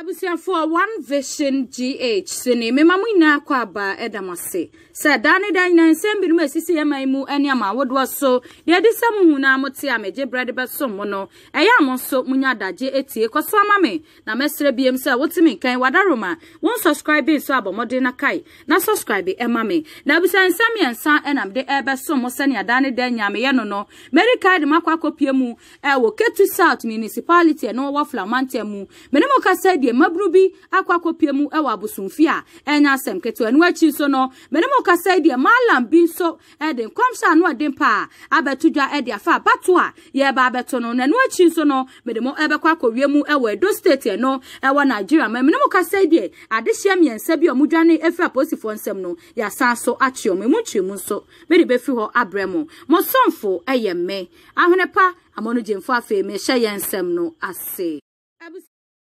abusuafoɔ one vision gh sini mema mo nyinaa kɔ aba ɛda mo ase sɛ daa ne daa nyinaa nsɛm binom a ɛsisi mu ne ama awodoɔ so deɛ ɛde sɛ mo hu naa mo te a megye berɛ de bɛsom mo no ɛyɛ a mo nso monya adagye etie kɔ so ama me na mɛsrɛ biam sɛ wote me nkan wadarom a wɔn subscribe nso a bɔmmɔden na kae na subscribe ɛma me na abusua nsɛm yɛnsa ɛnam de ɛbɛsom mo sɛnea daa ne daa nyinaa meyɛ no no mɛde kae de makɔ akɔpie mu ɛwɔ ketu south municipality ɛno wɔ flamantia mu mene mo kasa deɛ mmaburu bi akɔ akɔpie mu wɔ abosomfie a ɛnyɛ asɛm ketewa no akyi nso no mene mu kasa deɛ maalam bi nso de nkɔmhyɛ ano ɔden a abɛto dwa de afa abato a yɛreba abɛto no na ɛno akyi nso no mede mu ɛbɛkɔ akɔwie mu wɔ edo state ɛno ɛwɔ nigeria ma mene mu kasa deɛ adehyeɛ mmiɛnsa bi a ɔmodwane afiri apolisifoɔ nsɛm no yɛasan so akye ɔmo emu kyerɛ mu nso mede bɛfiri hɔ abrɛ mo mo sɔmfo ɛyɛ mmɛ ahwene pa amɔnogyemfo afei mehyɛ yɛn nsɛm no ase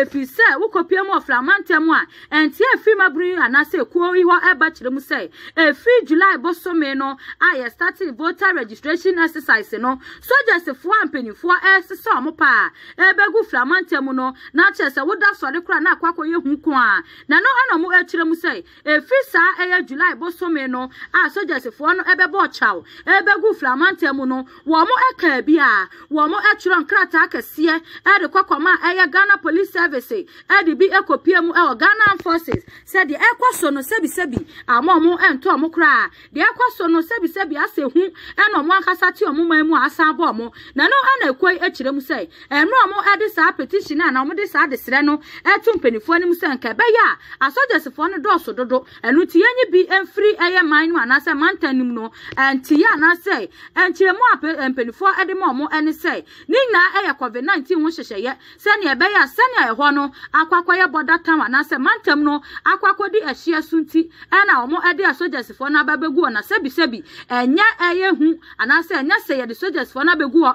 Efi sɛ wokɔpie mu ɔframa ntɛm a ɛnteɛ ɛfiri mabere anaasɛ ekuo yi hɔ ɛba kyerɛ mu sɛ ɛfiri july bɔsɔme no a yɛ starting voter registration exercise no sogyasefoɔ a mpanimfoɔ ɛresesa ɔmo paa ɛbɛgu frama ntɛm no na kyerɛ sɛ woda sɔre koraa na akɔ akɔyɛ hu ko a na no ɛna ɔmo ɛkyerɛ mu sɛ efi saa ɛyɛ july bɔsɔme no a sogyasefoɔ no ɛbɛbɔ ɔkyaw ɛbɛgu frama ntɛm no wɔn ɛkaa bi a wɔn ɛtwerɛ nkrataa kɛseɛ ɛde kɔkɔma ɛyɛ police service ɛde bi ɛkɔpia mu ɛwɔ ghana forces sɛdeɛ ɛkɔ so no sebi sebi. Amo ɛnto ɔmo koraa deɛ ɛkɔ so no sɛbisɛbi asɛ hu ɛna ɔmo ankasa te ɔmo man mu a asan bɔ ɔmo na no ɛna ɛkɔ yi akyerɛ mu sɛ ɛno ɔmo de sa petition a na ɔmo de sa saa adesrɛ no ɛto mpanyinfoɔ ni mu sɛ nka ya. a asɔgyɛsifoɔ no dɔɔso dodo ɛno ti yɛnyi bi mfiri ɛyɛ man no anaasɛ mantan no mu no ɛnti yɛ anaasɛ ɛnkyerɛmu a mpanyinfoɔ ɛde ma ɔmo ɛne sɛ ne nyinaa ɛyɛ covid nineteen ho hyehyɛyɛ sɛnea ɛbɛyɛ a sɛnea ɛhɔ hɔ no akwakɔ yɛ bɔda tama na sɛ mantam no akwakɔ di ahyia so nti ɛna wɔn ɛde asogyasefoɔ no abɛbɛgu hɔ na sɛbisɛbi ɛnyɛ ɛyɛ hu anaasɛ ɛnyɛ sɛ yɛde sogyasefoɔ no abɛgu hɔ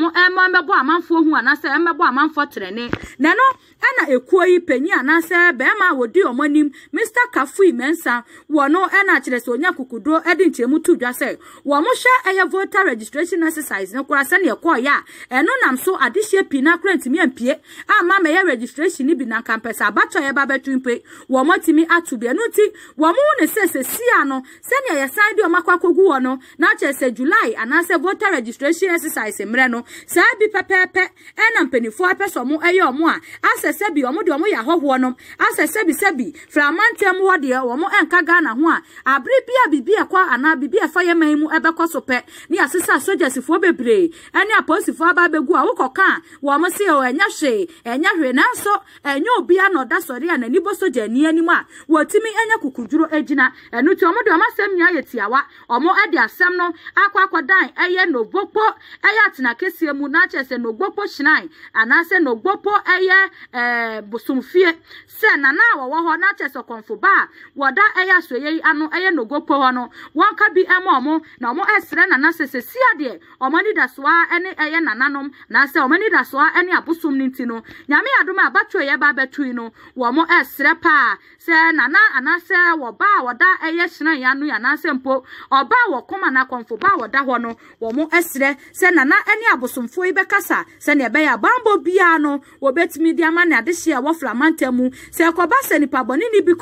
wɔn amanfoɔ hu anaasɛ ɛmɛbɔ amanfoɔ na no ɛna ekuo yi panyin anaasɛ bɛrima a wɔdi wɔn anim mr kafui mɛnsa wɔ no ɛna kyerɛ sɛ onya ɛde nkyɛnmu tu ɛyɛ voter registration exercise so pii na ntumi ampie registration ni bi na nka mpɛ sɛ abatɔ yɛ ba bɛtu mpe wɔn atumi ato bi ɛno nti wɔn ne sɛ sia no sɛnea yɛsan de wɔn akɔ akɔgu wɔ no n'akyɛ sɛ july anaasɛ voter registration exercise mmerɛ no saa bi pɛpɛɛpɛ ɛna e mpanimfoɔ apɛ sɛ wɔn ɛyɛ wɔn a asɛ sɛ e bi wɔn deɛ wɔn yɛ ahɔhoɔ no asɛ sɛ bi sɛ bi flamantam hɔ deɛ wɔn ɛnka ghana ho a abere bi a bibi ɛkɔ e anaa bibi ɛfa yɛ man mu ɛbɛkɔ so pɛ ne asesa sogyasifoɔ bebree ɛne apolisifoɔ aba abɛgu a wokɔka a wɔn se ɛnyɛ hwee ɛnyɛ hwee na so enye obi ya na ọdasọrọ ya na n'igbo eni anim a wotimi enye kukujuru egyina ɛno nti ɔmo de ɔmo asɛm nyinaa yɛ tiawa ɔmo ɛde asɛm no akɔ akɔdan ɛyɛ n'ogbokpo ɛyɛ atena kesie mu n'akyɛ sɛ n'ogbokpo hyinan anaasɛ n'ogbokpo ɛyɛ ɛɛ bosomfie nana na nana nananom na a abatoɔ yɛ ba abɛto no wɔn ɛsrɛ paa sɛ nana wo ba a wɔda ɛyɛ hyerɛn ya no anaasɛ mpo ɔba a wɔkoma konfo ba a wɔda hɔ no wɔn ɛsrɛ sɛ nana ɛne abosomfoɔ yi bɛkasa sɛnea ɛbɛyɛ abambɔ biara no wɔbɛtumi de ama ne adehyeɛ a wɔfra manta mu sɛ ɛkɔba sɛ nipa bɔnene bi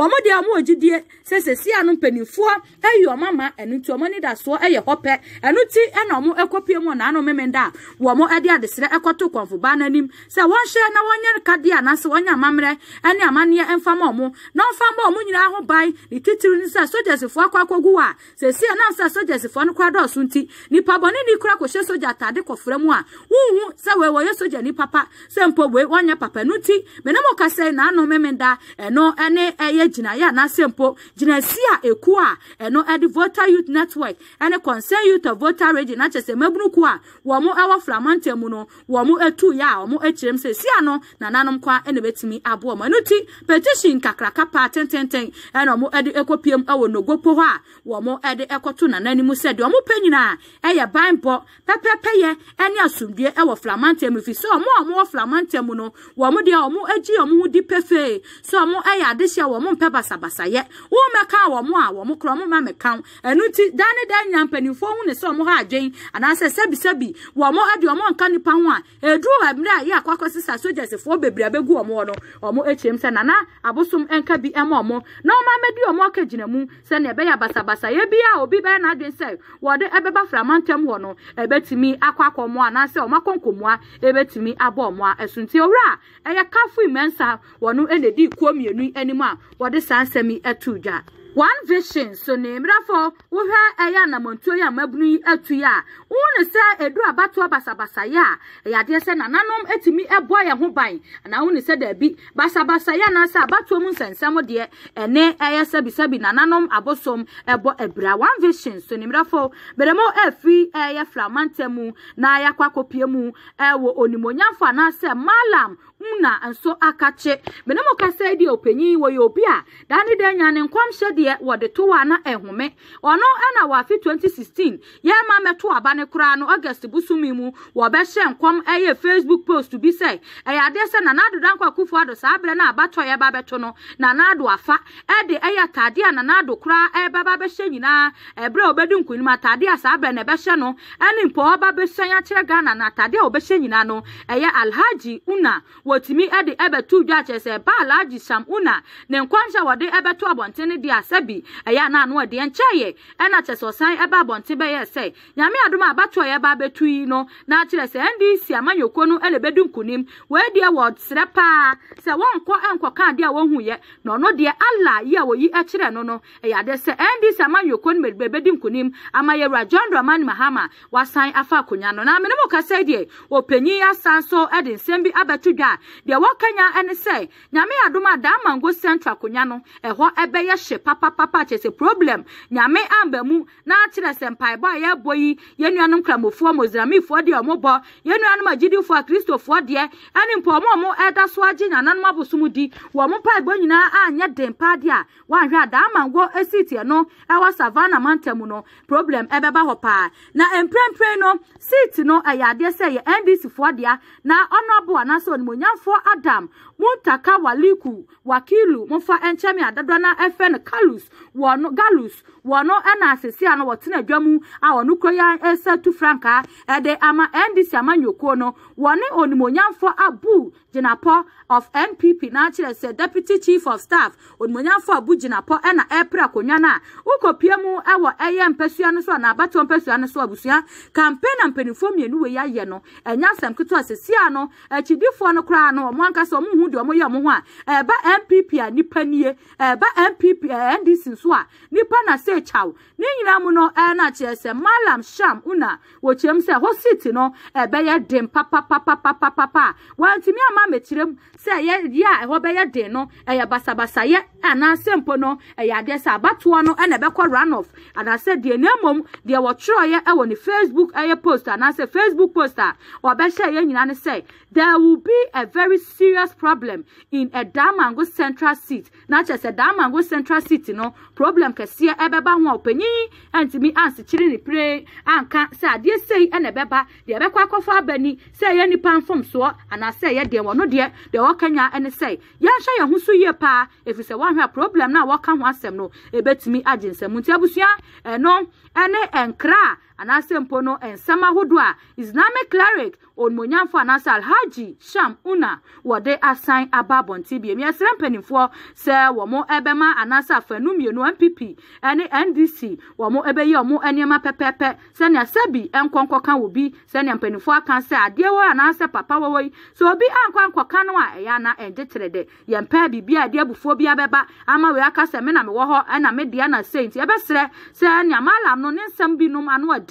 a ɔmo deɛ ɔmo ogyidie sɛ sɛsi ano mpanimfoɔ ayi ɔmo ama ɛno nti ɔmo anidasoɔ ɛyɛ hɔ pɛ ɛno ti ɛna ɔmo ɛkɔpie mu ɔnaano memenda a wɔmo ɛde adesrɛ ɛkɔto kɔnfo baa n'anim sɛ wɔnhyɛ na wɔnyɛ kadeɛ anaasɛ wɔnyɛ amammerɛ ɛne amanneɛ ɛmfa ma ɔmo na ɔmfa ma ɔmo nyinaa ho ban ne titiri ne sɛ sogyasifoɔ akɔ akɔgu a sɛsi ɛnam sɛ sogyasifoɔ no kora dɔɔso nti nipa bɔne ni kora kɔhyɛ sogya atade kɔfra mu a wohu sɛ wei wɔyɛ sogyani papa sɛ mpo wei wɔnyɛ papa no nti menam ɔkasɛe naano memenda ɛno ɛne ɛyɛ gye gyinaeɛ anaasɛ mpo gyinasi a ɛku a eno ɛde voter youth network Ene concern youth of voter ready na kyerɛ sɛ mabunu ku a wɔn mo ɛwɔ flamanta mu no wɔn mo etu yɛ a wɔn mo akyerɛ mu sɛ sia no nananom kwa ɛna ebɛtumi aboa wɔn ɛno ti petition kakraka paa tententen ɛna wɔn ɛde ɛkɔ piem ɛwɔ nogopo hɔ a wɔn mo ɛde ɛkɔto nananim sɛ deɛ wɔn mo pɛ nyinaa ɛyɛ banbɔ pɛpɛpɛyɛ ɛne asomdue ɛwɔ flamanta mu fi sɛ wɔn a wɔn wɔ flamanta mu no wɔn mo deɛ wɔn agyi wɔn ho di pefee sɛ wɔn ɛyɛ adehyɛ wɔn mpɛ na basabasayɛ womɛka wɔ mo a wɔ mo korɔ mo ma meka ɛno nti da ne da nya mpanimfoɔ hu ne sɛ ɔmo ha adwen anaasɛ sɛbisɛbi wɔ mo ade ɔmo nka nipa ho a ɛduru mmerɛ a yɛ akɔakɔ sisa sogyasifoɔ bebree abɛgu ɔmo hɔ no ɔmo akyiem sɛ nana abosom nka bi ɛma ɔmo na ɔmo amadi ɔmo aka gyina mu sɛnea basa basabasayɛ bi a obi bɛyɛ n'adwen sɛ wɔde ɛbɛba framantam hɔ no ɛbɛtumi akɔ akɔ mo anaasɛ ɔmo akɔ nkɔmua ɛbɛtumi abo ɔmo a ɛso nti owura ɛyɛ kafo immensa wɔn na edi kuo mmienu anim a wɔde de saa asɛm yi one vision so name mmerɛfo wohwɛ ɛyɛ anamantuo yi a mabunu etu ya. yi a wone sɛ ɛduru abatoɔ basabasayɛ a ɛyɛ adeɛ sɛ nananom atumi ɛbɔ yɛn ho ban na wone sɛ daabi basabasayɛ anaasɛ abatoɔ mu nsɛnsɛm deɛ ɛne ɛyɛ sɛbisɛbi nananom abosom ɛbɔ ɛbra one vision so name mmerɛfo Beremo efi ɛyɛ flamanta mu na yɛakɔ akɔpie mu ɛwɔ onimonyamfo se malam na nso akakye mene mo kasa di opanyin wo ye obi a dane de nya ne nkwamhye de wo de to na ehome ono ana wa fi 2016 ye ma meto aba ne kra no august busumi mu wo be hye nkwam eye facebook post bi se eye ade se na nado dan kwakufu ado sa abre na abato ye ba beto no na nado afa e de eye atade na nado kra e ba ba be hye nyina ebre obedu nkunim atade a sa abre na be hye no ene mpo ba be hye ya kire gana na atade a obehye nyina no eye alhaji una wɔtumi de bɛto dwa akyerɛ sɛ ba alhaji samuna ne nkwanhyɛ wɔde bɛto abɔnten no deɛ asɛ bi ɛyɛ anaa no ɔdeɛ nkyɛeɛ ɛna kyerɛ sɛ ɔsan ɛba abɔnten bɛyɛ sɛ nyame adom abatoɔ yɛ ba abɛtu yi no na akyerɛ sɛ ndc amanyɔkuo no ɛna ɛbɛdu nkonim wɔadiɛ wɔ serɛ paa sɛ wɔnkɔ nkɔka adeɛ a wɔhu yɛ na ɔno deɛ ala yi a wɔyi kyerɛ no no ɛyɛ adeɛ sɛ ndc amanyɔkuo no mɛdibɛ bɛdi nkonim ama yɛwura john dramani mahama wasan afa akonnwa no na mene mu kasa deɛ ɔpanyin asan so de nsɛm bi abɛto dwa a deɛ wɔkanya ɛne sɛ nyame adom a daa mango central akonnwa no ebe ɛbɛyɛ hye papa kyɛ sɛ problem nyame amba mu na akyerɛ sɛ mpaebɔ a yɛbɔ yi yɛn nuanom kramofoɔ mozramifoɔ deɛ ɔmo bɔ yɛn nuanom agyidifoɔ akristofoɔ deɛ ɛne mpo ɔmo ɔmo ɛda so agye nananom abosom di wɔn mo mpaebɔ nyinaa anyɛ den paade a wɔahwɛ a daa mango esi tiɛ no ɛwɔ savanna mantam no problem ɛbɛba hɔ paa na mprempren no seat no ɛyɛ adeɛ sɛ ɛyɛ ndc foɔ dea na ɔno aboa na sɛ amanfoɔ adam muntaka waliku wakilu mofa nkyɛnmi adadɔ na ɛfɛ no kalus wɔno galus wɔno ɛna asese ano wɔtena adwa mu a wɔno kuro ɛsɛ tu frankaa ɛde ama ndc amanyɔkuo no wɔne onimonyamfo abu gyinapɔ of npp n'akyerɛ sɛ deputy chief of staff onimonyamfo abu gyinapɔ ɛna ɛpere akonnwa no a wokɔpie mu ɛwɔ ɛyɛ mpɛsua no so anaa abatoɔ mpɛsua no so abusua campaign na mpanimfoɔ mmienu wei ayɛ no ɛnyɛ asɛm ketewa sɛsia no akyidifoɔ no koraa koraa no ɔmo ankasa ɔmo hu deɛ ɔmo yɛ ɔmo ho a ɛɛba npp a nipa nie ɛɛba npp ɛɛ ndc nso a nipa na se kyaw ne nyinaa mu no ɛɛ na kyerɛ sɛ malam sham una wɔkyerɛm sɛ hɔ seat no ɛbɛyɛ den papapapapapa wɔntumi ama mɛkyerɛm sɛ ɛyɛ yɛ a ɛhɔ bɛyɛ den no ɛyɛ basabasayɛ anaasɛ mpo no ɛyɛ adeɛ sɛ abatoɔ no ɛna ɛbɛkɔ runoff anaasɛ deɛ na mmom deɛ wɔtwerɛeɛ ɛwɔ ne facebook ɛyɛ post anaasɛ facebook post a ɔbɛhyɛ yɛn nyinaa ne sɛ there will be a very serious problem in Edamango Central Seat. Na just sɛ Edamango Central Seat no problem see, kɛseɛ ɛbɛba ho a ɔpanyin ɛntumi ansekyere ne pire anka sɛ adeɛ sei ɛna ɛbɛba deɛ ɛbɛkɔ akɔfa aba ni sɛ ɛyɛ nipa mfomsoɔ anaasɛ ɛyɛ deɛ wɔn deɛ deɛ wɔn kanya ɛne sɛ yɛnhyɛ yɛn ho so yie paa efi sɛ wɔn ahwɛ a problem na wɔka ho asɛm no ebɛtumi agye nsɛm nti abusua ɛno no, nkra a anaasɛ mpo no nsɛm ahodoɔ a islamic cleric onimonyamfo anaasɛ alhaji sham una wɔde asan aba abɔnten biem yɛsrɛ mpanimfoɔ sɛ wɔn ɛbɛma anaasɛ afanu mmienu npp ɛne ndc wɔn ɛbɛyɛ wɔn nneɛma pɛpɛɛpɛ sɛnea sɛbi nkɔnkɔka wɔ bi sɛnea mpanimfoɔ aka sɛ adeɛ wɔ anaasɛ papa wɔ wɔ yi sɛ obi ankɔ nkɔka no a ɛyɛ ana ɛngye kyerɛ dɛ yɛn pɛɛ biribi a ɛde abufuo bi abɛba ama wei aka sɛ me na mewɔ hɔ ɛna me deɛ na sɛ nti ɛbɛsrɛ sɛ nea malam no ne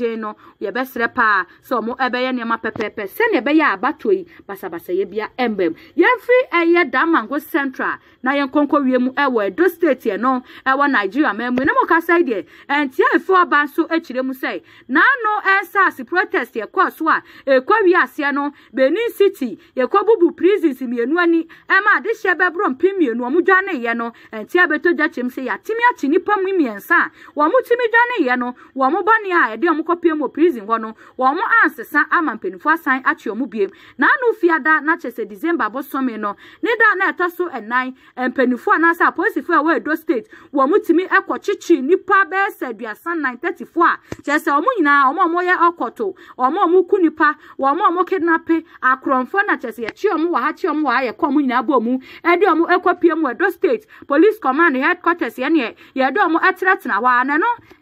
ahoɔden no yɛbɛsrɛ paa sɛ ɔmo ɛbɛyɛ nneɛma pɛpɛɛpɛ sɛnea ɛbɛyɛ abatoɔ yi basabasayɛ bia ɛmbɛm yɛmfiri ɛyɛ damango central na yɛn nkɔnkɔ wie mu ɛwɔ edo state yɛ no ɛwɔ nigeria mɛn mu ne mu kasa yi deɛ ɛntia efi ɔba nso ekyire mu sɛ n'ano ɛsars protest yɛ kɔɔ so a ekɔ wie aseɛ no benin city yɛkɔ bubu prisons mmienu ani ɛma adehyɛ bɛboro mpi mmienu ɔmo dwane yɛ no ɛntia bɛtɔ gya kyɛm sɛ yɛatimi akyi nipa mu mmiɛnsa a wɔn timi dwane yɛ no wɔn bɔne a ɛde ɔmo kɔpie mu prison hɔ no wɔn mo ansesa ama mpanimfoɔ asan atwe wɔn bie n'ano fiada n'akyɛ sɛ december abosome no ne da na ɛtɔ so ɛnan mpanimfoɔ anaasɛ apolisifoɔ a wɔyɛ state wɔn mo tumi ɛkɔ kyikyi nipa bɛyɛ sɛ aduasa nnan thirty four a kyerɛ sɛ wɔn nyinaa wɔn a wɔyɛ ɔkɔto wɔn a wɔn ku nipa wɔn a wɔn kidnape akorɔmfoɔ na kyerɛ sɛ yɛkye wɔn wɔ ha kye wɔn wɔ ha yɛkɔ wɔn nyinaa bɔ mu ɛde wɔn ɛkɔpie mu ɛdo state police command headquarters yɛn yɛ yɛde wɔn ɛtenatena hɔ a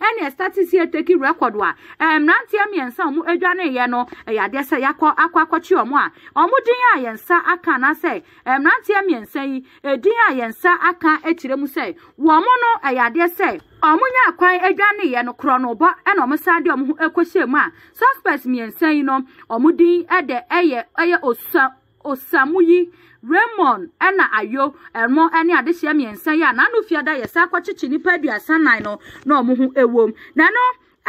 ɛne ɛstatisi ɛteki record a mmeranteɛ mmiɛnsa a ɔmo adwaneyɛ no ɛyɛ adeɛ sɛ yɛakɔ akɔ akɔkye ɔmo a ɔmo din a yɛn nsa aka na anaasɛ mmeranteɛ mmiɛnsa yi edin a yɛn nsa aka akyerɛ mu sɛ wɔn no ɛyɛ adeɛ sɛ ɔmo nya akwan adwaneyɛ no korɔ no bɔ ɛna ɔmo san de ɔmo ho akɔhyɛ mu a suspect mmiɛnsa yi no ɔmo din ɛdɛ ɛyɛ ɛyɛ osa osamuyi raymond ɛna ayo ɛmo ɛne adehyeɛ mmiɛnsa yi a n'ano fiada yɛ sɛ akɔkyekye nipa aduasa nan no na ɔmo ho ewom na no.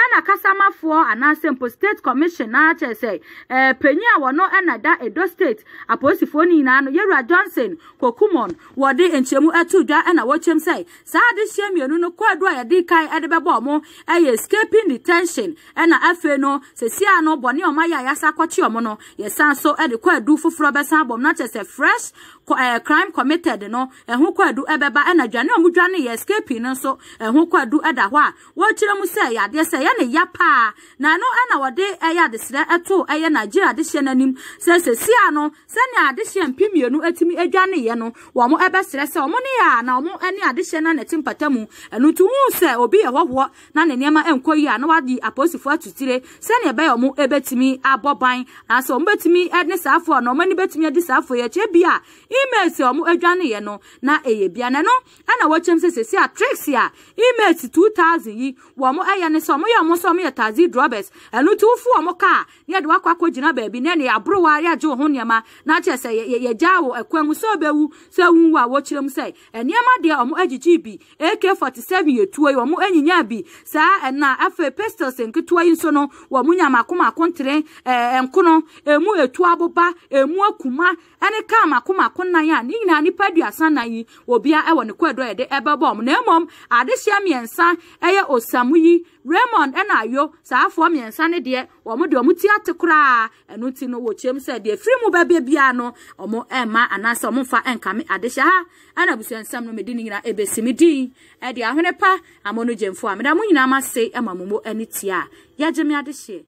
ɛna kasamafoɔ anaasɛ mpo state commission na akyɛ sɛ ɛɛ eh, panyin a wɔno ɛna da edo state apolisifoɔ no nyinaa no yɛwura johnson kokumon wɔde nkyɛmu ɛtu dwa ɛna wɔkyɛm sɛ saa adehyeɛ mmienu no kɔɔdo a yɛde kan ɛde bɛbɔ ɔmo ɛyɛ escaping detention ɛna afei no sesia no bɔne ɔmo ayɛ a yɛasa akɔkye ɔmo no yɛsan so ɛde kɔɔdu foforɔ bɛsan abɔ ɔmo na kyɛ sɛ fresh ɛɛ eh, crime committed no ɛho kɔɔdu ɛbɛba ɛna dwane ɔmo dwane yɛ escaping no nso ɛho kɔɔdu ɛda hɔ a wɔkyerɛ mu sɛ yadeɛ sɛ ɛyɛ ne ya paa na ano ɛna wɔde ɛyɛ adesrɛ ɛto ɛyɛ nigeria adehyeɛ n'anim sɛ sɛsia no sɛnea adehyeɛ mpi mmienu ɛtumi adwaneyɛ no wɔn ɛbɛsrɛ sɛ wɔn ne yɛ a na wɔn ɛne adehyeɛ no anɛte mpata mu ɛno nti hu sɛ obi yɛ hɔhoɔ na ne nneɛma ɛnkɔ yi a na wadi apolisifoɔ atutire sɛnea ɛbɛyɛ wɔn ɛbɛtumi abɔ ban na sɛ wɔn bɛtumi ne saafoɔ na wɔn ani bɛtumi adi saafoɔ yɛ bia email sɛ wɔn adwaneyɛ no na ɛyɛ bia na no ɛna wɔkyɛm sɛ sɛsia tricks a email two thousand yi wɔn ɛyɛ ne sɛ wɔn yɛ a wɔn sɛ wɔyɛ taxi drivers ɛno nti wofu wɔn kaa ne yɛde wakɔ akɔgyina baabi ne ne aborowa yɛ agye wo ho nneɛma na kyerɛ sɛ yɛ yɛgya wɔ ɛkwan mu sɛ ɔbɛwu sɛ wu a wɔkyerɛ mu sɛ nneɛma deɛ wɔn agyigyi bi ak forty seven yɛ tuo yi wɔn anyinya bi saa ɛna afei pistols nketewa yi nso no wɔn nyamako mako ntere ɛɛ nkono emu etu aboba emu akuma ɛne kaa mako mako a ne nyinaa nipa aduasa nan yi obia ɛwɔ ne kɔɛ dɔ yɛ de ɛbɛbɔ wɔn na mmom adehyɛ mmiɛnsa ɛyɛ osamu raymond na ayo saa afoɔ mmiɛnsa ne deɛ wɔn de wɔn ti ate koraa ɛno ti no wɔkyerɛ sɛ deɛ firi mu bɛbɛ bia no wɔn ɛɛma anaasɛ wɔn fa ɛnkame adehyɛ ha ɛna abusua nsɛm no mɛdi ne nyinaa ɛbɛsi mi din ɛde ahwene pa amonogyenfo a mɛda mo nyinaa ma se ɛma mo mo ani tia yɛgye me adehyɛ